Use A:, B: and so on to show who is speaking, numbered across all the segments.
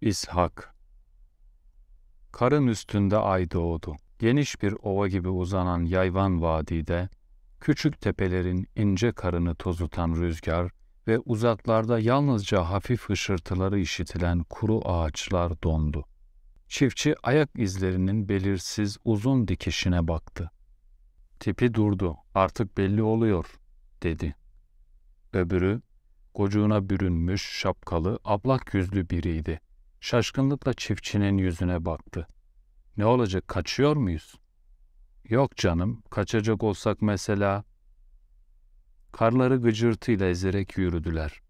A: İshak Karın üstünde ay doğdu. Geniş bir ova gibi uzanan yayvan vadide, küçük tepelerin ince karını tozutan rüzgar ve uzaklarda yalnızca hafif hışırtıları işitilen kuru ağaçlar dondu. Çiftçi ayak izlerinin belirsiz uzun dikişine baktı. Tipi durdu, artık belli oluyor, dedi. Öbürü gocuğuna bürünmüş, şapkalı, ablak yüzlü biriydi. Şaşkınlıkla çiftçinin yüzüne baktı. Ne olacak, kaçıyor muyuz? Yok canım, kaçacak olsak mesela. Karları gıcırtıyla ezerek yürüdüler.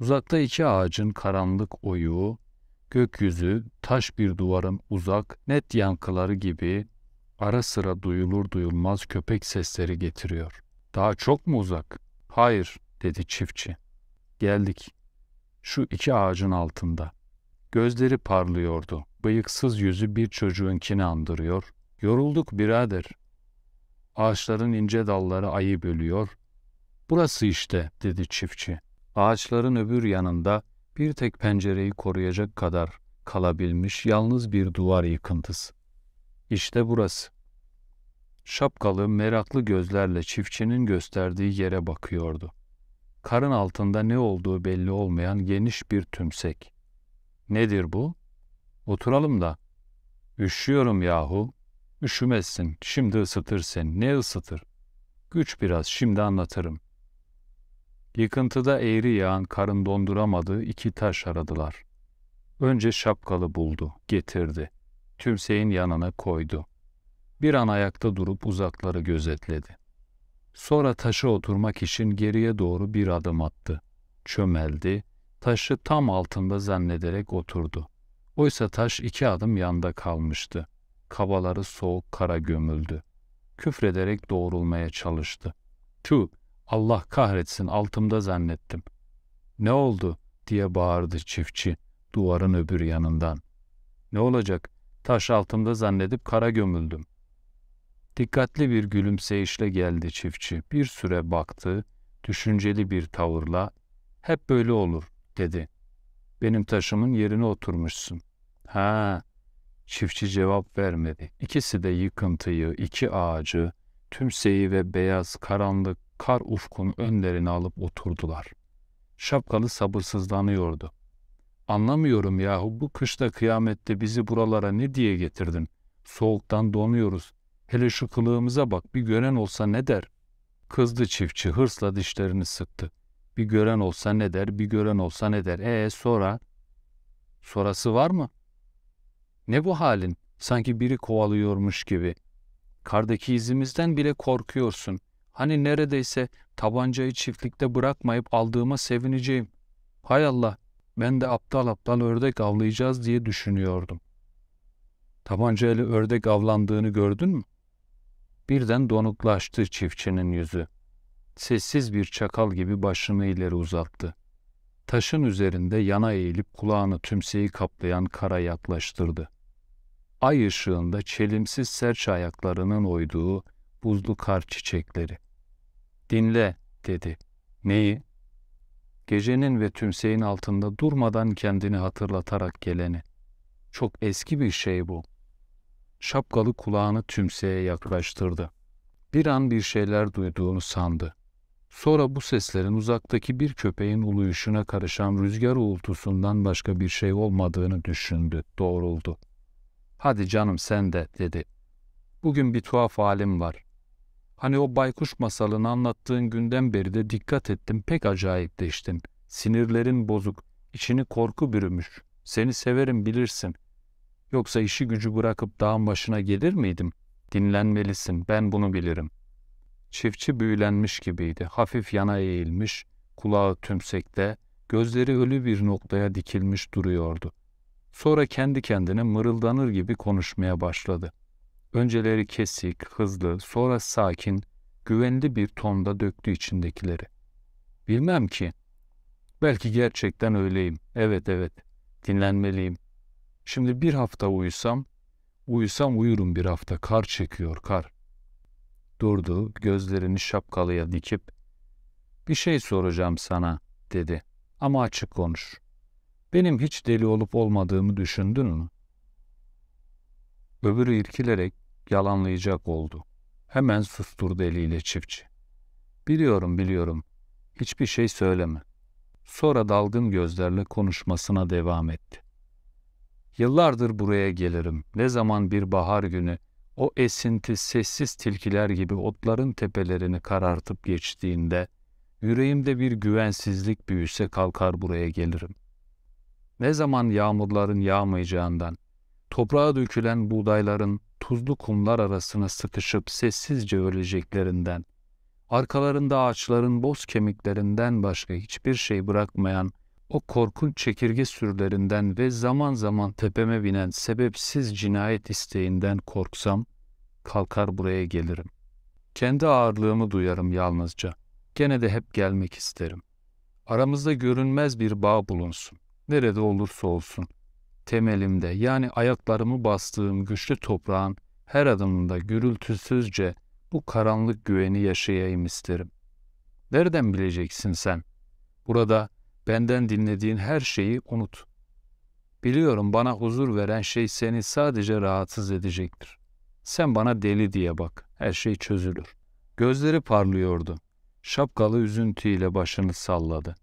A: Uzakta iki ağacın karanlık oyuğu, gökyüzü, taş bir duvarın uzak, net yankıları gibi ara sıra duyulur duyulmaz köpek sesleri getiriyor. Daha çok mu uzak? Hayır, dedi çiftçi. Geldik. Şu iki ağacın altında. Gözleri parlıyordu. Bıyıksız yüzü bir çocuğunkini andırıyor. Yorulduk birader. Ağaçların ince dalları ayı bölüyor. Burası işte dedi çiftçi. Ağaçların öbür yanında bir tek pencereyi koruyacak kadar kalabilmiş yalnız bir duvar yıkıntısı. İşte burası. Şapkalı, meraklı gözlerle çiftçinin gösterdiği yere bakıyordu karın altında ne olduğu belli olmayan geniş bir tümsek. Nedir bu? Oturalım da. Üşüyorum yahu. Üşümezsin. Şimdi ısıtır seni. Ne ısıtır? Güç biraz. Şimdi anlatırım. Yıkıntıda eğri yağan karın donduramadığı iki taş aradılar. Önce şapkalı buldu, getirdi. Tümseğin yanına koydu. Bir an ayakta durup uzakları gözetledi. Sonra taşa oturmak için geriye doğru bir adım attı. Çömeldi, taşı tam altında zannederek oturdu. Oysa taş iki adım yanda kalmıştı. Kabaları soğuk kara gömüldü. Küfrederek doğrulmaya çalıştı. Tu, Allah kahretsin altımda zannettim. Ne oldu diye bağırdı çiftçi duvarın öbür yanından. Ne olacak? Taş altımda zannedip kara gömüldüm. Dikkatli bir gülümseyişle geldi çiftçi. Bir süre baktı, düşünceli bir tavırla, ''Hep böyle olur.'' dedi. ''Benim taşımın yerine oturmuşsun.'' ''Ha.'' Çiftçi cevap vermedi. İkisi de yıkıntıyı, iki ağacı, tümseyi ve beyaz karanlık kar ufkun önlerine alıp oturdular. Şapkalı sabırsızlanıyordu. Anlamıyorum yahu bu kışta kıyamette bizi buralara ne diye getirdin? Soğuktan donuyoruz. Hele şu kılığımıza bak bir gören olsa ne der? Kızdı çiftçi hırsla dişlerini sıktı. Bir gören olsa ne der, bir gören olsa ne der. Ee sonra? Sorası var mı? Ne bu halin? Sanki biri kovalıyormuş gibi. Kardaki izimizden bile korkuyorsun. Hani neredeyse tabancayı çiftlikte bırakmayıp aldığıma sevineceğim. Hay Allah, ben de aptal aptal ördek avlayacağız diye düşünüyordum. Tabancayla ördek avlandığını gördün mü? Birden donuklaştı çiftçinin yüzü. Sessiz bir çakal gibi başını ileri uzattı. Taşın üzerinde yana eğilip kulağını tümseyi kaplayan kara yaklaştırdı. Ay ışığında çelimsiz serçe ayaklarının oyduğu buzlu kar çiçekleri. Dinle dedi. Neyi? Gecenin ve tümseyin altında durmadan kendini hatırlatarak geleni. Çok eski bir şey bu şapkalı kulağını tümseye yaklaştırdı. Bir an bir şeyler duyduğunu sandı. Sonra bu seslerin uzaktaki bir köpeğin uluyuşuna karışan rüzgar uğultusundan başka bir şey olmadığını düşündü, doğruldu. Hadi canım sen de dedi. Bugün bir tuhaf halim var. Hani o baykuş masalını anlattığın günden beri de dikkat ettim pek acayipleştim. Sinirlerin bozuk, içini korku bürümüş. Seni severim bilirsin. Yoksa işi gücü bırakıp dağın başına gelir miydim? Dinlenmelisin, ben bunu bilirim. Çiftçi büyülenmiş gibiydi. Hafif yana eğilmiş, kulağı tümsekte, gözleri ölü bir noktaya dikilmiş duruyordu. Sonra kendi kendine mırıldanır gibi konuşmaya başladı. Önceleri kesik, hızlı, sonra sakin, güvenli bir tonda döktü içindekileri. Bilmem ki. Belki gerçekten öyleyim. Evet evet. Dinlenmeliyim. Şimdi bir hafta uyusam, uyusam uyurum bir hafta. Kar çekiyor, kar. Durdu, gözlerini şapkalıya dikip, bir şey soracağım sana, dedi. Ama açık konuş. Benim hiç deli olup olmadığımı düşündün mü? Öbürü irkilerek yalanlayacak oldu. Hemen susturdu eliyle çiftçi. Biliyorum, biliyorum. Hiçbir şey söyleme. Sonra dalgın gözlerle konuşmasına devam etti. Yıllardır buraya gelirim. Ne zaman bir bahar günü o esinti sessiz tilkiler gibi otların tepelerini karartıp geçtiğinde yüreğimde bir güvensizlik büyüse kalkar buraya gelirim. Ne zaman yağmurların yağmayacağından, toprağa dökülen buğdayların tuzlu kumlar arasına sıkışıp sessizce öleceklerinden, arkalarında ağaçların boz kemiklerinden başka hiçbir şey bırakmayan o korkunç çekirge sürülerinden ve zaman zaman tepeme binen sebepsiz cinayet isteğinden korksam, kalkar buraya gelirim. Kendi ağırlığımı duyarım yalnızca. Gene de hep gelmek isterim. Aramızda görünmez bir bağ bulunsun. Nerede olursa olsun. Temelimde yani ayaklarımı bastığım güçlü toprağın her adımında gürültüsüzce bu karanlık güveni yaşayayım isterim. Nereden bileceksin sen? Burada Benden dinlediğin her şeyi unut. Biliyorum bana huzur veren şey seni sadece rahatsız edecektir. Sen bana deli diye bak, her şey çözülür. Gözleri parlıyordu. Şapkalı üzüntüyle başını salladı.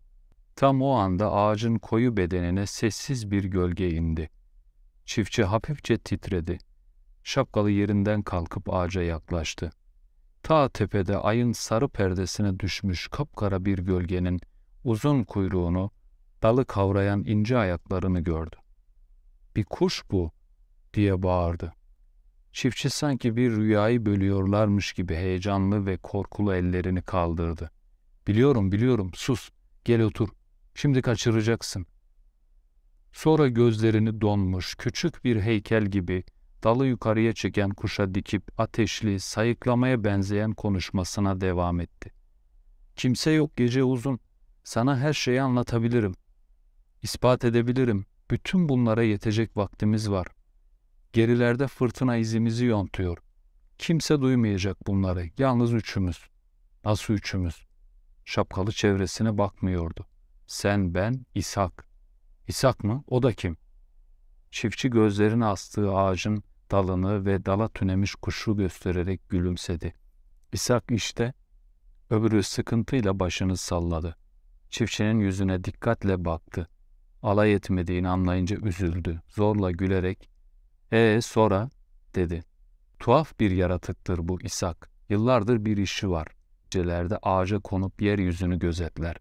A: Tam o anda ağacın koyu bedenine sessiz bir gölge indi. Çiftçi hafifçe titredi. Şapkalı yerinden kalkıp ağaca yaklaştı. Ta tepede ayın sarı perdesine düşmüş kapkara bir gölgenin uzun kuyruğunu, dalı kavrayan ince ayaklarını gördü. Bir kuş bu diye bağırdı. Çiftçi sanki bir rüyayı bölüyorlarmış gibi heyecanlı ve korkulu ellerini kaldırdı. Biliyorum biliyorum sus gel otur şimdi kaçıracaksın. Sonra gözlerini donmuş küçük bir heykel gibi dalı yukarıya çeken kuşa dikip ateşli sayıklamaya benzeyen konuşmasına devam etti. Kimse yok gece uzun sana her şeyi anlatabilirim. İspat edebilirim. Bütün bunlara yetecek vaktimiz var. Gerilerde fırtına izimizi yontuyor. Kimse duymayacak bunları. Yalnız üçümüz. Nasıl üçümüz? Şapkalı çevresine bakmıyordu. Sen, ben, İshak. İshak mı? O da kim? Çiftçi gözlerini astığı ağacın dalını ve dala tünemiş kuşu göstererek gülümsedi. İshak işte, öbürü sıkıntıyla başını salladı.'' Çiftçinin yüzüne dikkatle baktı. Alay etmediğini anlayınca üzüldü. Zorla gülerek "Ee sonra?" dedi. Tuhaf bir yaratıktır bu İshak. Yıllardır bir işi var. Celerde ağaca konup yeryüzünü gözetler.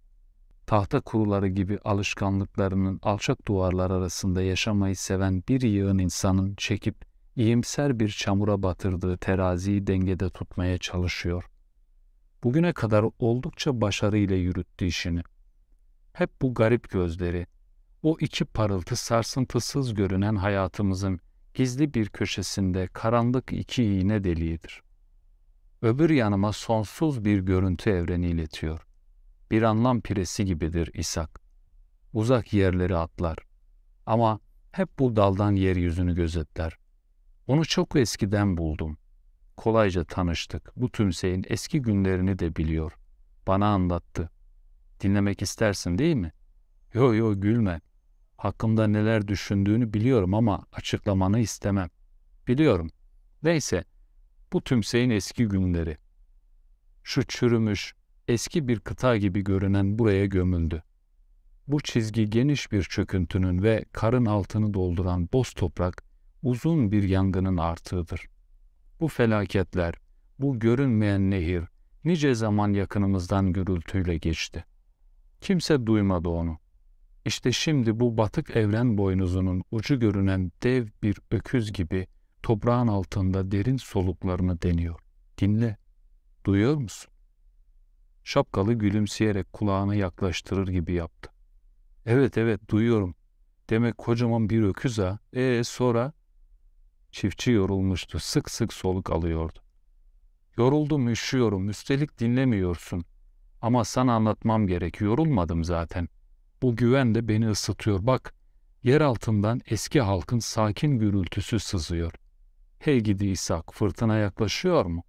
A: Tahta kuruları gibi alışkanlıklarının alçak duvarlar arasında yaşamayı seven bir yığın insanın çekip iyimser bir çamura batırdığı teraziyi dengede tutmaya çalışıyor. Bugüne kadar oldukça başarıyla yürüttü işini.'' hep bu garip gözleri, o iki parıltı sarsıntısız görünen hayatımızın gizli bir köşesinde karanlık iki iğne deliğidir. Öbür yanıma sonsuz bir görüntü evreni iletiyor. Bir anlam piresi gibidir İshak. Uzak yerleri atlar. Ama hep bu daldan yeryüzünü gözetler. Onu çok eskiden buldum. Kolayca tanıştık. Bu tümseyin eski günlerini de biliyor. Bana anlattı dinlemek istersin değil mi? Yo yo gülme. Hakkımda neler düşündüğünü biliyorum ama açıklamanı istemem. Biliyorum. Neyse, bu tümseyin eski günleri. Şu çürümüş, eski bir kıta gibi görünen buraya gömüldü. Bu çizgi geniş bir çöküntünün ve karın altını dolduran boz toprak uzun bir yangının artığıdır. Bu felaketler, bu görünmeyen nehir nice zaman yakınımızdan gürültüyle geçti.'' Kimse duymadı onu. İşte şimdi bu batık evren boynuzunun ucu görünen dev bir öküz gibi toprağın altında derin soluklarını deniyor. Dinle. Duyuyor musun? Şapkalı gülümseyerek kulağını yaklaştırır gibi yaptı. Evet evet duyuyorum. Demek kocaman bir öküz ha. E sonra? Çiftçi yorulmuştu. Sık sık soluk alıyordu. Yoruldum, üşüyorum. Üstelik dinlemiyorsun. Ama sana anlatmam gerek. Yorulmadım zaten. Bu güven de beni ısıtıyor. Bak, yer altından eski halkın sakin gürültüsü sızıyor. Hey gidi İshak, fırtına yaklaşıyor mu?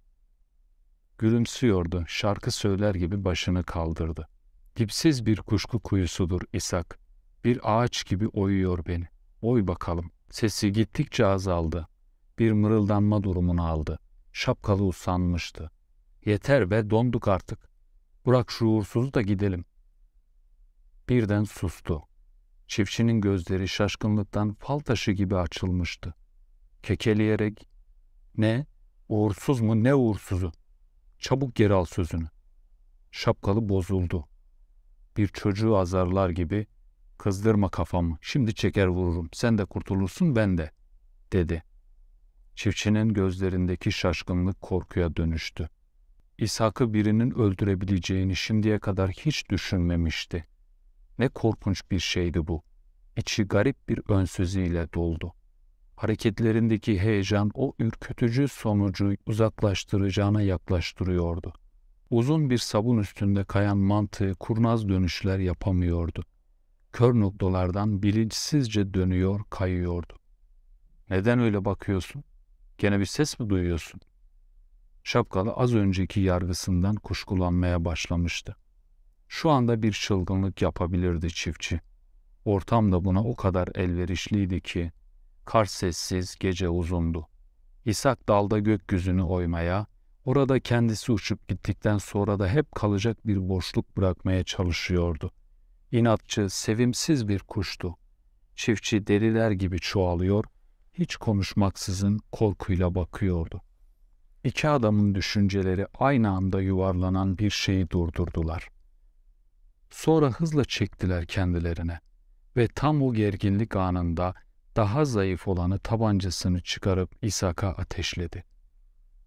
A: Gülümsüyordu, şarkı söyler gibi başını kaldırdı. Dipsiz bir kuşku kuyusudur İshak. Bir ağaç gibi oyuyor beni. Oy bakalım. Sesi gittikçe azaldı. Bir mırıldanma durumunu aldı. Şapkalı usanmıştı. Yeter ve donduk artık. Bırak şuursuzu da gidelim. Birden sustu. Çiftçinin gözleri şaşkınlıktan fal taşı gibi açılmıştı. Kekeleyerek ne uğursuz mu ne uğursuzu çabuk geri al sözünü. Şapkalı bozuldu. Bir çocuğu azarlar gibi kızdırma kafamı şimdi çeker vururum sen de kurtulursun ben de dedi. Çiftçinin gözlerindeki şaşkınlık korkuya dönüştü. İshak'ı birinin öldürebileceğini şimdiye kadar hiç düşünmemişti. Ne korkunç bir şeydi bu. İçi garip bir önsüzüyle doldu. Hareketlerindeki heyecan o ürkütücü sonucu uzaklaştıracağına yaklaştırıyordu. Uzun bir sabun üstünde kayan mantığı kurnaz dönüşler yapamıyordu. Kör noktalardan bilinçsizce dönüyor, kayıyordu. Neden öyle bakıyorsun? Gene bir ses mi duyuyorsun? Şapkalı az önceki yargısından kuşkulanmaya başlamıştı. Şu anda bir çılgınlık yapabilirdi çiftçi. Ortam da buna o kadar elverişliydi ki, kar sessiz, gece uzundu. İshak dalda gökyüzünü oymaya, orada kendisi uçup gittikten sonra da hep kalacak bir boşluk bırakmaya çalışıyordu. İnatçı, sevimsiz bir kuştu. Çiftçi deliler gibi çoğalıyor, hiç konuşmaksızın korkuyla bakıyordu. İki adamın düşünceleri aynı anda yuvarlanan bir şeyi durdurdular. Sonra hızla çektiler kendilerine ve tam o gerginlik anında daha zayıf olanı tabancasını çıkarıp İshak'a ateşledi.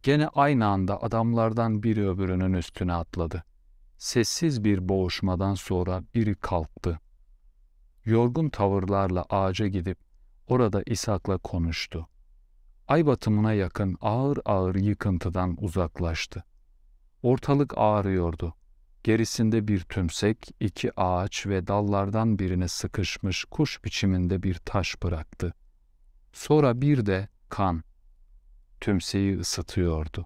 A: Gene aynı anda adamlardan biri öbürünün üstüne atladı. Sessiz bir boğuşmadan sonra biri kalktı. Yorgun tavırlarla ağaca gidip orada İshak'la konuştu ay batımına yakın ağır ağır yıkıntıdan uzaklaştı. Ortalık ağrıyordu. Gerisinde bir tümsek, iki ağaç ve dallardan birine sıkışmış kuş biçiminde bir taş bıraktı. Sonra bir de kan. Tümseyi ısıtıyordu.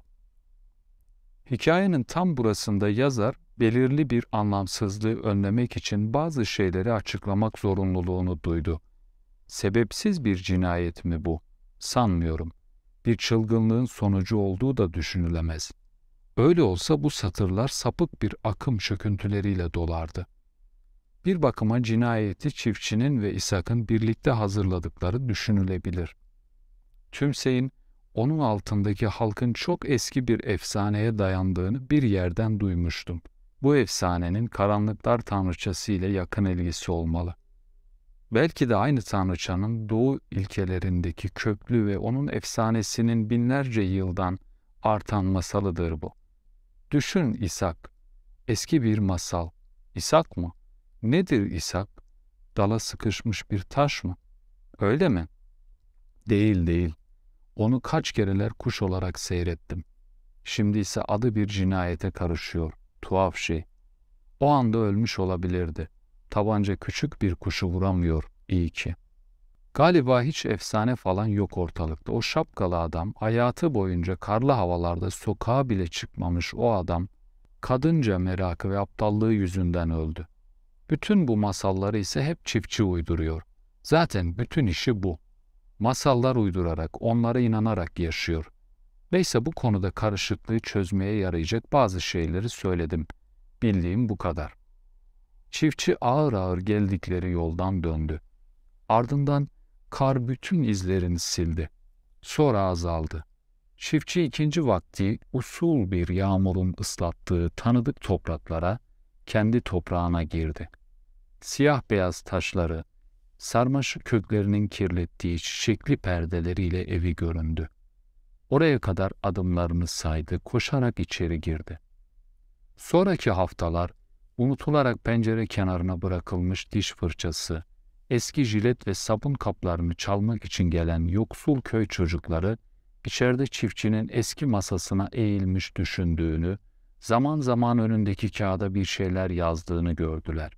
A: Hikayenin tam burasında yazar belirli bir anlamsızlığı önlemek için bazı şeyleri açıklamak zorunluluğunu duydu. Sebepsiz bir cinayet mi bu? sanmıyorum. Bir çılgınlığın sonucu olduğu da düşünülemez. Öyle olsa bu satırlar sapık bir akım çöküntüleriyle dolardı. Bir bakıma cinayeti çiftçinin ve İshak'ın birlikte hazırladıkları düşünülebilir. Tümseyin onun altındaki halkın çok eski bir efsaneye dayandığını bir yerden duymuştum. Bu efsanenin karanlıklar tanrıçası ile yakın ilgisi olmalı.'' Belki de aynı tanrıçanın doğu ilkelerindeki köklü ve onun efsanesinin binlerce yıldan artan masalıdır bu. Düşün İshak, eski bir masal. İshak mı? Nedir İshak? Dala sıkışmış bir taş mı? Öyle mi? Değil değil. Onu kaç kereler kuş olarak seyrettim. Şimdi ise adı bir cinayete karışıyor. Tuhaf şey. O anda ölmüş olabilirdi. Tabanca küçük bir kuşu vuramıyor iyi ki. Galiba hiç efsane falan yok ortalıkta. O şapkalı adam, hayatı boyunca karlı havalarda sokağa bile çıkmamış o adam, kadınca merakı ve aptallığı yüzünden öldü. Bütün bu masalları ise hep çiftçi uyduruyor. Zaten bütün işi bu. Masallar uydurarak, onlara inanarak yaşıyor. Neyse bu konuda karışıklığı çözmeye yarayacak bazı şeyleri söyledim. Bildiğim bu kadar. Çiftçi ağır ağır geldikleri yoldan döndü. Ardından kar bütün izlerini sildi. Sonra azaldı. Çiftçi ikinci vakti usul bir yağmurun ıslattığı tanıdık topraklara, kendi toprağına girdi. Siyah beyaz taşları, sarmaşık köklerinin kirlettiği çiçekli perdeleriyle evi göründü. Oraya kadar adımlarını saydı, koşarak içeri girdi. Sonraki haftalar Unutularak pencere kenarına bırakılmış diş fırçası, eski jilet ve sabun kaplarını çalmak için gelen yoksul köy çocukları, içeride çiftçinin eski masasına eğilmiş düşündüğünü, zaman zaman önündeki kağıda bir şeyler yazdığını gördüler.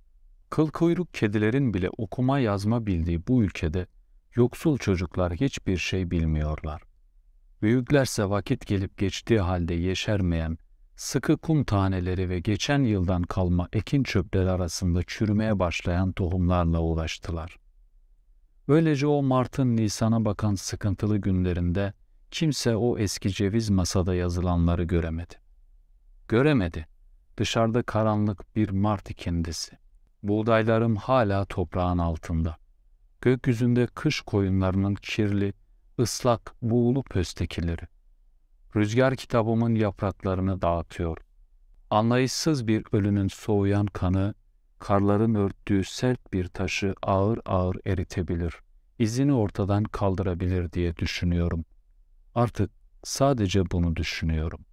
A: Kıl kuyruk kedilerin bile okuma yazma bildiği bu ülkede yoksul çocuklar hiçbir şey bilmiyorlar. Büyüklerse vakit gelip geçtiği halde yeşermeyen, sıkı kum taneleri ve geçen yıldan kalma ekin çöpleri arasında çürümeye başlayan tohumlarla ulaştılar. Böylece o Mart'ın Nisan'a bakan sıkıntılı günlerinde kimse o eski ceviz masada yazılanları göremedi. Göremedi. Dışarıda karanlık bir Mart ikindisi. Buğdaylarım hala toprağın altında. Gökyüzünde kış koyunlarının kirli, ıslak, buğulu pöstekileri.'' Rüzgar kitabımın yapraklarını dağıtıyor. Anlayışsız bir ölünün soğuyan kanı, karların örttüğü sert bir taşı ağır ağır eritebilir. İzini ortadan kaldırabilir diye düşünüyorum. Artık sadece bunu düşünüyorum.